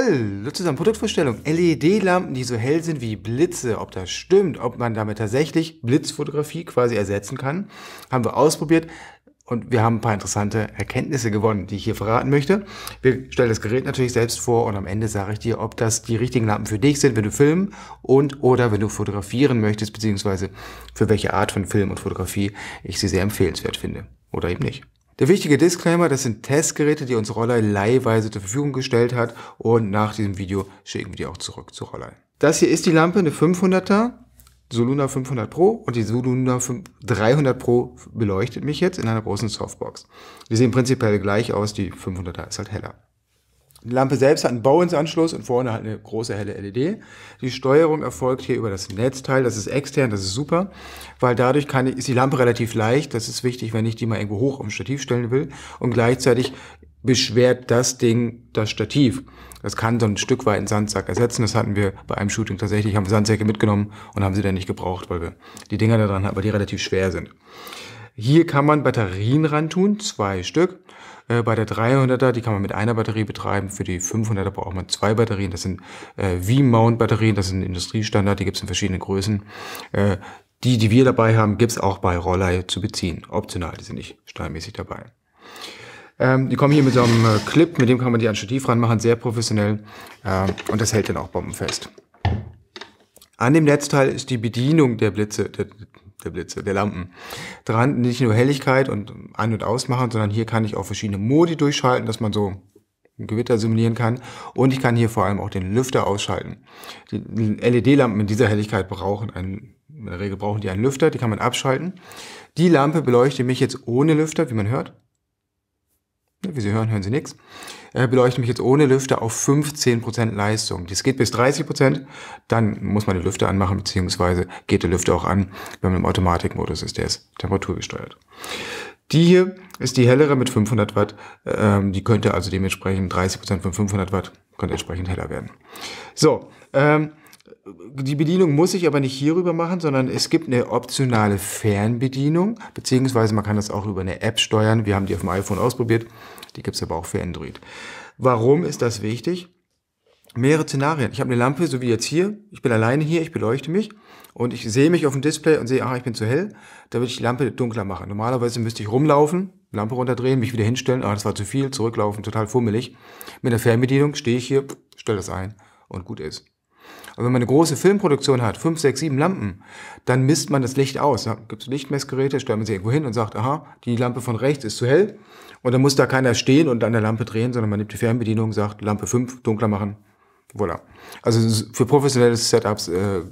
Hallo zusammen, Produktvorstellung. LED-Lampen, die so hell sind wie Blitze. Ob das stimmt, ob man damit tatsächlich Blitzfotografie quasi ersetzen kann, haben wir ausprobiert. Und wir haben ein paar interessante Erkenntnisse gewonnen, die ich hier verraten möchte. Wir stellen das Gerät natürlich selbst vor und am Ende sage ich dir, ob das die richtigen Lampen für dich sind, wenn du filmen und oder wenn du fotografieren möchtest, beziehungsweise für welche Art von Film und Fotografie ich sie sehr empfehlenswert finde oder eben nicht. Der wichtige Disclaimer, das sind Testgeräte, die uns Rollei leihweise zur Verfügung gestellt hat und nach diesem Video schicken wir die auch zurück zu Rollei. Das hier ist die Lampe, eine 500er, Soluna 500 Pro und die Soluna 300 Pro beleuchtet mich jetzt in einer großen Softbox. Die sehen prinzipiell gleich aus, die 500er ist halt heller. Die Lampe selbst hat einen bowens und vorne halt eine große helle LED. Die Steuerung erfolgt hier über das Netzteil. Das ist extern, das ist super, weil dadurch kann, ist die Lampe relativ leicht. Das ist wichtig, wenn ich die mal irgendwo hoch am Stativ stellen will. Und gleichzeitig beschwert das Ding das Stativ. Das kann so ein Stück weit einen Sandsack ersetzen. Das hatten wir bei einem Shooting tatsächlich, haben wir Sandsäcke mitgenommen und haben sie dann nicht gebraucht, weil wir die Dinger da dran haben, weil die relativ schwer sind. Hier kann man Batterien rantun, zwei Stück. Äh, bei der 300er, die kann man mit einer Batterie betreiben. Für die 500er braucht man zwei Batterien. Das sind äh, V-Mount-Batterien, das sind Industriestandard, die gibt es in verschiedenen Größen. Äh, die, die wir dabei haben, gibt es auch bei Roller zu beziehen. Optional, die sind nicht steilmäßig dabei. Ähm, die kommen hier mit so einem äh, Clip, mit dem kann man die an Stativ ranmachen, sehr professionell. Ähm, und das hält dann auch bombenfest. An dem Netzteil ist die Bedienung der Blitze, der, der Blitze, der Lampen dran. Nicht nur Helligkeit und an- und ausmachen, sondern hier kann ich auch verschiedene Modi durchschalten, dass man so ein Gewitter simulieren kann. Und ich kann hier vor allem auch den Lüfter ausschalten. Die LED-Lampen in dieser Helligkeit brauchen einen, in der Regel brauchen die einen Lüfter, die kann man abschalten. Die Lampe beleuchte mich jetzt ohne Lüfter, wie man hört wie Sie hören, hören Sie nichts, äh, beleuchtet mich jetzt ohne Lüfter auf 15% Leistung. Das geht bis 30%, dann muss man die Lüfter anmachen, beziehungsweise geht der Lüfter auch an, wenn man im Automatikmodus ist, der ist temperaturgesteuert. Die hier ist die hellere mit 500 Watt, ähm, die könnte also dementsprechend 30% von 500 Watt, könnte entsprechend heller werden. So, ähm, die Bedienung muss ich aber nicht hierüber machen, sondern es gibt eine optionale Fernbedienung, beziehungsweise man kann das auch über eine App steuern. Wir haben die auf dem iPhone ausprobiert, die gibt es aber auch für Android. Warum ist das wichtig? Mehrere Szenarien. Ich habe eine Lampe, so wie jetzt hier. Ich bin alleine hier, ich beleuchte mich und ich sehe mich auf dem Display und sehe, ah, ich bin zu hell. Da würde ich die Lampe dunkler machen. Normalerweise müsste ich rumlaufen, Lampe runterdrehen, mich wieder hinstellen, ah, das war zu viel, zurücklaufen, total fummelig. Mit der Fernbedienung stehe ich hier, stelle das ein und gut ist. Aber wenn man eine große Filmproduktion hat, fünf, sechs, sieben Lampen, dann misst man das Licht aus. Da gibt es Lichtmessgeräte, stellt man sie irgendwo hin und sagt, aha, die Lampe von rechts ist zu hell. Und dann muss da keiner stehen und an der Lampe drehen, sondern man nimmt die Fernbedienung, sagt Lampe 5, dunkler machen. Voilà. Also für professionelle Setups äh,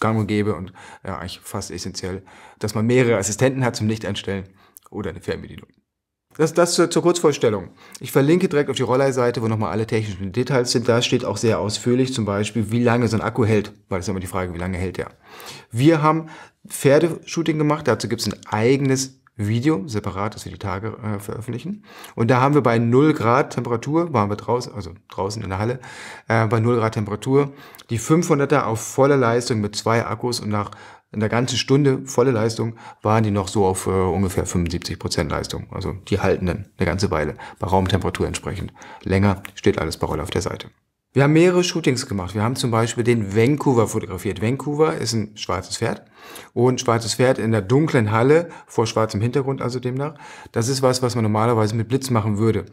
gang und gäbe und ja, eigentlich fast essentiell, dass man mehrere Assistenten hat zum Licht einstellen oder eine Fernbedienung. Das, das zur, zur Kurzvorstellung. Ich verlinke direkt auf die Rollei-Seite, wo nochmal alle technischen Details sind. Da steht auch sehr ausführlich zum Beispiel, wie lange so ein Akku hält. Weil das ist immer die Frage, wie lange hält der. Wir haben Pferdeshooting gemacht. Dazu gibt es ein eigenes Video, separat, das wir die Tage äh, veröffentlichen. Und da haben wir bei 0 Grad Temperatur, waren wir draußen, also draußen in der Halle, äh, bei 0 Grad Temperatur, die 500er auf voller Leistung mit zwei Akkus und nach in der ganzen Stunde volle Leistung waren die noch so auf äh, ungefähr 75 Prozent Leistung. Also die halten dann eine ganze Weile bei Raumtemperatur entsprechend. Länger steht alles bei Roll auf der Seite. Wir haben mehrere Shootings gemacht. Wir haben zum Beispiel den Vancouver fotografiert. Vancouver ist ein schwarzes Pferd und schwarzes Pferd in der dunklen Halle vor schwarzem Hintergrund also demnach. Das ist was, was man normalerweise mit Blitz machen würde.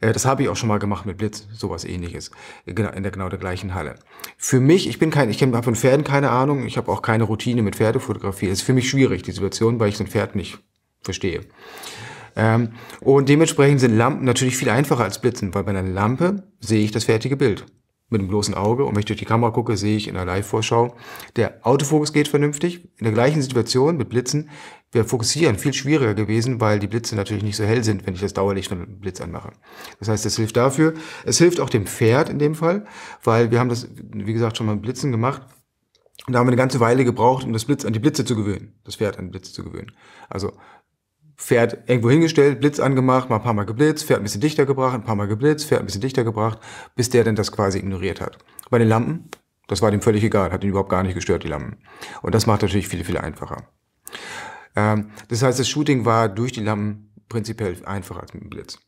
Äh, das habe ich auch schon mal gemacht mit Blitz, sowas ähnliches, genau, in der genau der gleichen Halle. Für mich, ich bin kein, ich kenne von Pferden keine Ahnung, ich habe auch keine Routine mit Pferdefotografie. Es ist für mich schwierig, die Situation, weil ich so ein Pferd nicht verstehe. Ähm, und dementsprechend sind Lampen natürlich viel einfacher als Blitzen, weil bei einer Lampe sehe ich das fertige Bild mit dem bloßen Auge und wenn ich durch die Kamera gucke, sehe ich in der Live-Vorschau, der Autofokus geht vernünftig. In der gleichen Situation mit Blitzen wir fokussieren viel schwieriger gewesen, weil die Blitze natürlich nicht so hell sind, wenn ich das Dauerlicht und Blitz anmache. Das heißt, es hilft dafür. Es hilft auch dem Pferd in dem Fall, weil wir haben das, wie gesagt, schon mal mit Blitzen gemacht. Und da haben wir eine ganze Weile gebraucht, um das Blitz an die Blitze zu gewöhnen, das Pferd an die Blitze zu gewöhnen. Also Pferd irgendwo hingestellt, Blitz angemacht, mal ein paar Mal geblitzt, Pferd ein bisschen dichter gebracht, ein paar Mal geblitzt, Pferd ein bisschen dichter gebracht, bis der denn das quasi ignoriert hat. Bei den Lampen, das war dem völlig egal, hat ihn überhaupt gar nicht gestört, die Lampen. Und das macht natürlich viel, viel einfacher. Ähm, das heißt, das Shooting war durch die Lampen prinzipiell einfacher als mit dem Blitz.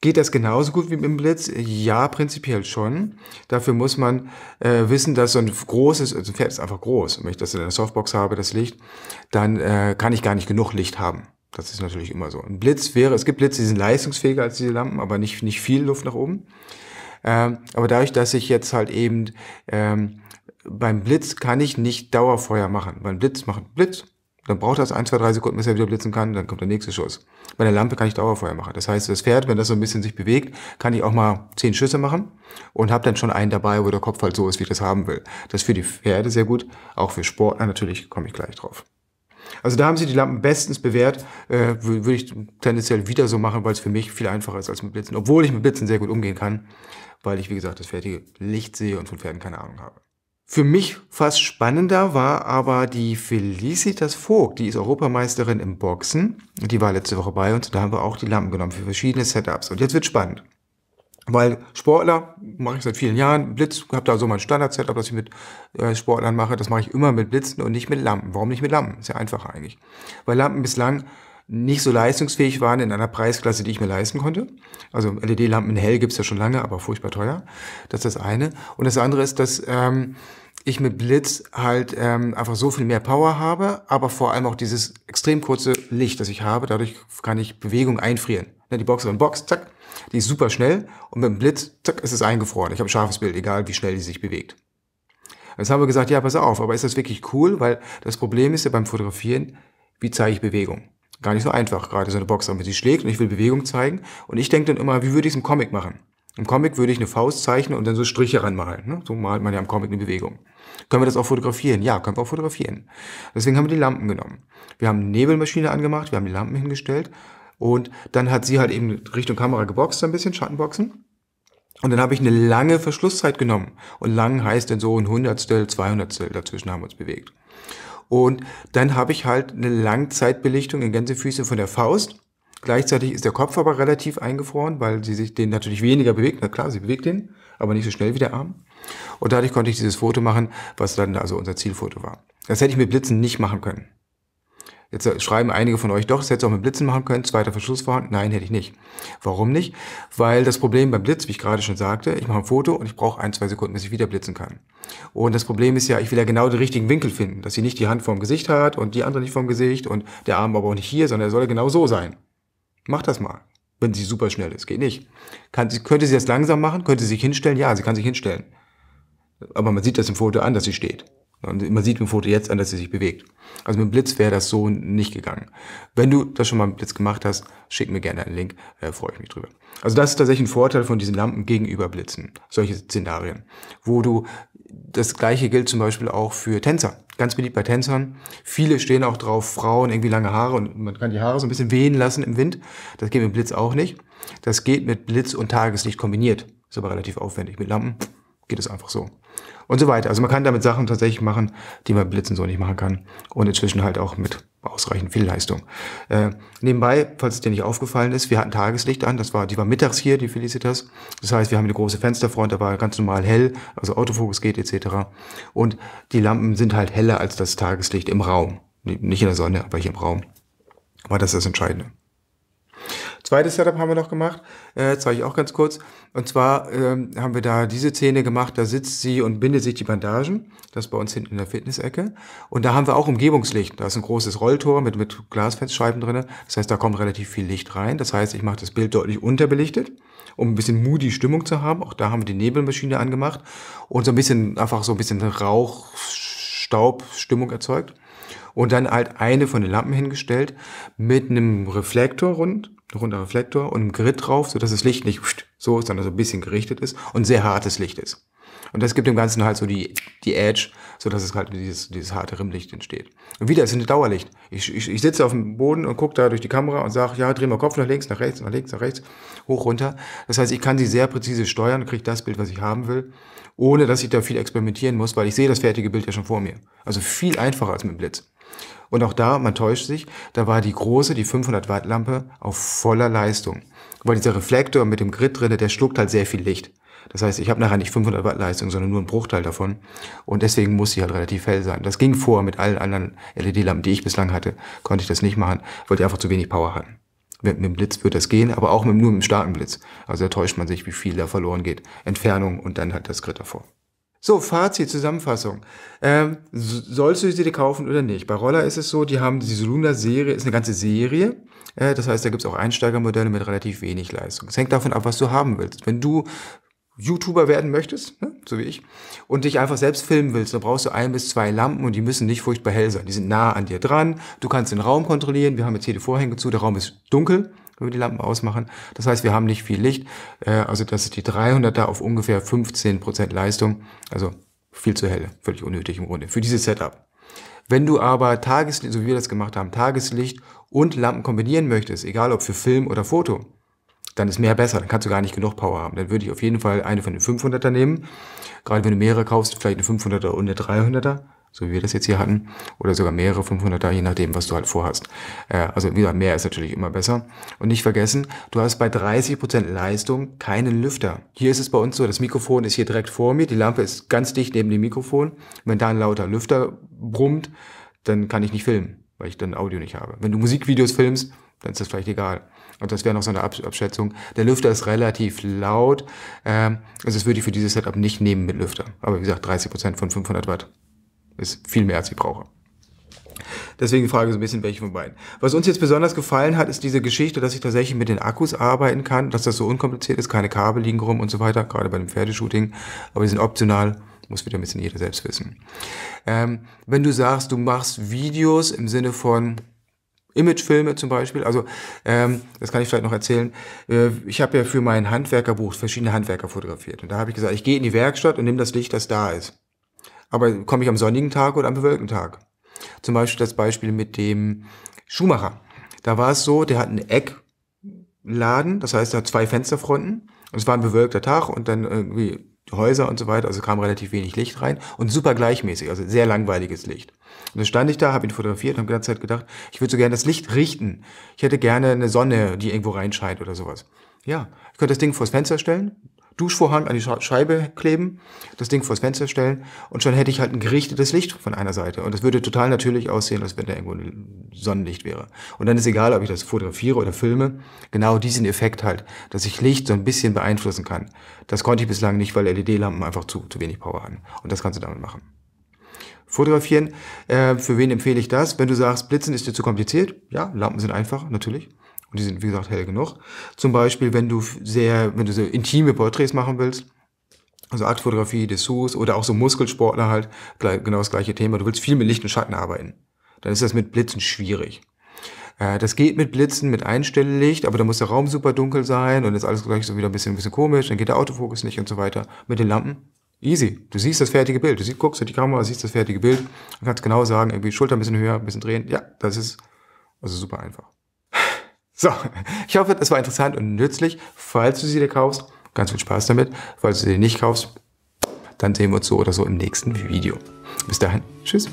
Geht das genauso gut wie mit dem Blitz? Ja, prinzipiell schon. Dafür muss man äh, wissen, dass so ein großes, also ein Pferd ist einfach groß. wenn ich das in einer Softbox habe, das Licht, dann äh, kann ich gar nicht genug Licht haben. Das ist natürlich immer so. Ein Blitz wäre, es gibt Blitze, die sind leistungsfähiger als diese Lampen, aber nicht, nicht viel Luft nach oben. Ähm, aber dadurch, dass ich jetzt halt eben ähm, beim Blitz kann ich nicht Dauerfeuer machen. Beim Blitz machen Blitz, dann braucht das ein, zwei, drei Sekunden, bis er wieder blitzen kann, dann kommt der nächste Schuss. Bei der Lampe kann ich Dauerfeuer machen. Das heißt, das Pferd, wenn das so ein bisschen sich bewegt, kann ich auch mal zehn Schüsse machen und habe dann schon einen dabei, wo der Kopf halt so ist, wie ich das haben will. Das ist für die Pferde sehr gut, auch für Sportler natürlich, komme ich gleich drauf. Also da haben sie die Lampen bestens bewährt, äh, würde ich tendenziell wieder so machen, weil es für mich viel einfacher ist als mit Blitzen, obwohl ich mit Blitzen sehr gut umgehen kann, weil ich, wie gesagt, das fertige Licht sehe und von Pferden keine Ahnung habe. Für mich fast spannender war aber die Felicitas Vogt, die ist Europameisterin im Boxen. Die war letzte Woche bei uns, und da haben wir auch die Lampen genommen für verschiedene Setups. Und jetzt wird spannend. Weil Sportler mache ich seit vielen Jahren. Blitz, habe da so mein Standard-Setup, das ich mit äh, Sportlern mache. Das mache ich immer mit Blitzen und nicht mit Lampen. Warum nicht mit Lampen? Ist ja einfacher eigentlich. Weil Lampen bislang nicht so leistungsfähig waren in einer Preisklasse, die ich mir leisten konnte. Also LED-Lampen hell gibt's ja schon lange, aber furchtbar teuer. Das ist das eine. Und das andere ist, dass ähm, ich mit Blitz halt ähm, einfach so viel mehr Power habe, aber vor allem auch dieses extrem kurze Licht, das ich habe. Dadurch kann ich Bewegung einfrieren. Ne, die Boxerin Box, zack, die ist super schnell und mit dem Blitz, zack, ist es eingefroren. Ich habe ein scharfes Bild, egal wie schnell die sich bewegt. Jetzt haben wir gesagt, ja, pass auf, aber ist das wirklich cool? Weil das Problem ist ja beim Fotografieren, wie zeige ich Bewegung? Gar nicht so einfach, gerade so eine Boxerin, wenn sie schlägt und ich will Bewegung zeigen. Und ich denke dann immer, wie würde ich es im Comic machen? Im Comic würde ich eine Faust zeichnen und dann so Striche ranmalen. Ne? So malt man ja im Comic eine Bewegung. Können wir das auch fotografieren? Ja, können wir auch fotografieren. Deswegen haben wir die Lampen genommen. Wir haben eine Nebelmaschine angemacht, wir haben die Lampen hingestellt und dann hat sie halt eben Richtung Kamera geboxt, ein bisschen Schattenboxen. Und dann habe ich eine lange Verschlusszeit genommen. Und lang heißt denn so ein Hundertstel, Zweihundertstel, dazwischen haben wir uns bewegt. Und dann habe ich halt eine Langzeitbelichtung in Gänsefüße von der Faust. Gleichzeitig ist der Kopf aber relativ eingefroren, weil sie sich den natürlich weniger bewegt. Na klar, sie bewegt den, aber nicht so schnell wie der Arm. Und dadurch konnte ich dieses Foto machen, was dann also unser Zielfoto war. Das hätte ich mit Blitzen nicht machen können. Jetzt äh, schreiben einige von euch doch, das hättest du auch mit Blitzen machen können, zweiter Verschluss vorhanden. Nein, hätte ich nicht. Warum nicht? Weil das Problem beim Blitz, wie ich gerade schon sagte, ich mache ein Foto und ich brauche ein, zwei Sekunden, bis ich wieder blitzen kann. Und das Problem ist ja, ich will ja genau den richtigen Winkel finden, dass sie nicht die Hand vorm Gesicht hat und die andere nicht vorm Gesicht und der Arm aber auch nicht hier, sondern er soll genau so sein. Mach das mal, wenn sie super schnell ist. Geht nicht. Kann, könnte sie das langsam machen? Könnte sie sich hinstellen? Ja, sie kann sich hinstellen. Aber man sieht das im Foto an, dass sie steht. Und man sieht im Foto jetzt an, dass sie sich bewegt. Also mit Blitz wäre das so nicht gegangen. Wenn du das schon mal mit Blitz gemacht hast, schick mir gerne einen Link, äh, freue ich mich drüber. Also das ist tatsächlich ein Vorteil von diesen Lampen gegenüber Blitzen, solche Szenarien. Wo du, das gleiche gilt zum Beispiel auch für Tänzer. Ganz beliebt bei Tänzern. Viele stehen auch drauf, Frauen, irgendwie lange Haare und man kann die Haare so ein bisschen wehen lassen im Wind. Das geht mit Blitz auch nicht. Das geht mit Blitz und Tageslicht kombiniert. Ist aber relativ aufwendig mit Lampen geht es einfach so. Und so weiter. Also man kann damit Sachen tatsächlich machen, die man Blitzen so nicht machen kann. Und inzwischen halt auch mit ausreichend viel Leistung. Äh, nebenbei, falls es dir nicht aufgefallen ist, wir hatten Tageslicht an, das war, die war mittags hier, die Felicitas. Das heißt, wir haben eine große Fensterfront, da war ganz normal hell, also Autofokus geht etc. Und die Lampen sind halt heller als das Tageslicht im Raum. Nicht in der Sonne, aber hier im Raum. War das das Entscheidende. Zweites Setup haben wir noch gemacht, äh, zeige ich auch ganz kurz. Und zwar ähm, haben wir da diese Szene gemacht, da sitzt sie und bindet sich die Bandagen. Das bei uns hinten in der Fitnessecke. Und da haben wir auch Umgebungslicht. Da ist ein großes Rolltor mit, mit Glasfensterscheiben drinne. Das heißt, da kommt relativ viel Licht rein. Das heißt, ich mache das Bild deutlich unterbelichtet, um ein bisschen moody Stimmung zu haben. Auch da haben wir die Nebelmaschine angemacht und so ein bisschen, einfach so ein bisschen Rauch, Staub, Stimmung erzeugt und dann halt eine von den Lampen hingestellt mit einem Reflektor rund runder Reflektor und ein Grid drauf, sodass das Licht nicht so, ist, sondern so ein bisschen gerichtet ist und sehr hartes Licht ist. Und das gibt dem Ganzen halt so die, die Edge, sodass es halt dieses, dieses harte Rimmlicht entsteht. Und wieder, es ist ein Dauerlicht. Ich, ich, ich sitze auf dem Boden und gucke da durch die Kamera und sage, ja, dreh mal Kopf nach links, nach rechts, nach links, nach rechts, hoch, runter. Das heißt, ich kann sie sehr präzise steuern und kriege das Bild, was ich haben will, ohne dass ich da viel experimentieren muss, weil ich sehe das fertige Bild ja schon vor mir. Also viel einfacher als mit dem Blitz. Und auch da, man täuscht sich, da war die große, die 500 Watt Lampe auf voller Leistung. Weil dieser Reflektor mit dem Grid drinne, der schluckt halt sehr viel Licht. Das heißt, ich habe nachher nicht 500 Watt Leistung, sondern nur einen Bruchteil davon. Und deswegen muss sie halt relativ hell sein. Das ging vor mit allen anderen LED-Lampen, die ich bislang hatte, konnte ich das nicht machen, weil die einfach zu wenig Power hatten. Mit, mit dem Blitz wird das gehen, aber auch mit, nur mit dem starken Blitz. Also da täuscht man sich, wie viel da verloren geht. Entfernung und dann halt das Grid davor. So, Fazit, Zusammenfassung. Ähm, sollst du die CD kaufen oder nicht? Bei Roller ist es so, die haben diese Luna-Serie, ist eine ganze Serie. Äh, das heißt, da gibt's auch Einsteigermodelle mit relativ wenig Leistung. Es hängt davon ab, was du haben willst. Wenn du YouTuber werden möchtest, ne, so wie ich, und dich einfach selbst filmen willst, dann brauchst du ein bis zwei Lampen und die müssen nicht furchtbar hell sein. Die sind nah an dir dran, du kannst den Raum kontrollieren, wir haben jetzt hier die Vorhänge zu, der Raum ist dunkel, wenn wir die Lampen ausmachen. Das heißt, wir haben nicht viel Licht. Äh, also das ist die 300er auf ungefähr 15% Leistung. Also viel zu hell, völlig unnötig im Grunde für dieses Setup. Wenn du aber Tageslicht, so wie wir das gemacht haben, Tageslicht und Lampen kombinieren möchtest, egal ob für Film oder Foto, dann ist mehr besser, dann kannst du gar nicht genug Power haben. Dann würde ich auf jeden Fall eine von den 500er nehmen. Gerade wenn du mehrere kaufst, vielleicht eine 500er und eine 300er so wie wir das jetzt hier hatten, oder sogar mehrere 500er, je nachdem, was du halt vorhast. Äh, also gesagt, mehr ist natürlich immer besser. Und nicht vergessen, du hast bei 30% Prozent Leistung keinen Lüfter. Hier ist es bei uns so, das Mikrofon ist hier direkt vor mir, die Lampe ist ganz dicht neben dem Mikrofon. Wenn da ein lauter Lüfter brummt, dann kann ich nicht filmen, weil ich dann Audio nicht habe. Wenn du Musikvideos filmst, dann ist das vielleicht egal. Und das wäre noch so eine Abschätzung. Der Lüfter ist relativ laut. Ähm, also das würde ich für dieses Setup nicht nehmen mit Lüfter. Aber wie gesagt, 30% Prozent von 500 Watt. Ist viel mehr, als ich brauche. Deswegen frage ich so ein bisschen, welche von beiden. Was uns jetzt besonders gefallen hat, ist diese Geschichte, dass ich tatsächlich mit den Akkus arbeiten kann, dass das so unkompliziert ist, keine Kabel liegen rum und so weiter, gerade bei dem Pferdeshooting. Aber die sind optional, muss wieder ein bisschen jeder selbst wissen. Ähm, wenn du sagst, du machst Videos im Sinne von Imagefilme zum Beispiel, also ähm, das kann ich vielleicht noch erzählen. Äh, ich habe ja für mein Handwerkerbuch verschiedene Handwerker fotografiert und da habe ich gesagt, ich gehe in die Werkstatt und nehme das Licht, das da ist. Aber komme ich am sonnigen Tag oder am bewölkten Tag? Zum Beispiel das Beispiel mit dem Schuhmacher. Da war es so, der hat einen Eckladen, das heißt, er hat zwei Fensterfronten. Und es war ein bewölkter Tag und dann irgendwie Häuser und so weiter, also kam relativ wenig Licht rein und super gleichmäßig, also sehr langweiliges Licht. Und dann stand ich da, habe ihn fotografiert und habe die ganze Zeit gedacht, ich würde so gerne das Licht richten. Ich hätte gerne eine Sonne, die irgendwo reinscheint oder sowas. Ja, ich könnte das Ding vors Fenster stellen, Duschvorhang an die Scheibe kleben, das Ding vors Fenster stellen und schon hätte ich halt ein gerichtetes Licht von einer Seite. Und das würde total natürlich aussehen, als wenn da irgendwo ein Sonnenlicht wäre. Und dann ist egal, ob ich das fotografiere oder filme, genau diesen Effekt halt, dass ich Licht so ein bisschen beeinflussen kann. Das konnte ich bislang nicht, weil LED-Lampen einfach zu, zu wenig Power haben. Und das kannst du damit machen. Fotografieren, äh, für wen empfehle ich das? Wenn du sagst, Blitzen ist dir zu kompliziert, ja, Lampen sind einfach, natürlich. Und die sind, wie gesagt, hell genug. Zum Beispiel, wenn du sehr, wenn du so intime Porträts machen willst, also Aktfotografie, Dessous oder auch so Muskelsportler halt, genau das gleiche Thema. Du willst viel mit Licht und Schatten arbeiten. Dann ist das mit Blitzen schwierig. Äh, das geht mit Blitzen, mit Einstelllicht, aber da muss der Raum super dunkel sein und ist alles gleich so wieder ein bisschen, ein bisschen komisch, dann geht der Autofokus nicht und so weiter. Mit den Lampen, easy. Du siehst das fertige Bild. Du siehst, guckst in die Kamera, siehst das fertige Bild und kannst genau sagen, irgendwie Schulter ein bisschen höher, ein bisschen drehen. Ja, das ist also super einfach. So, ich hoffe, das war interessant und nützlich. Falls du sie dir kaufst, ganz viel Spaß damit. Falls du sie nicht kaufst, dann sehen wir uns so oder so im nächsten Video. Bis dahin, tschüss.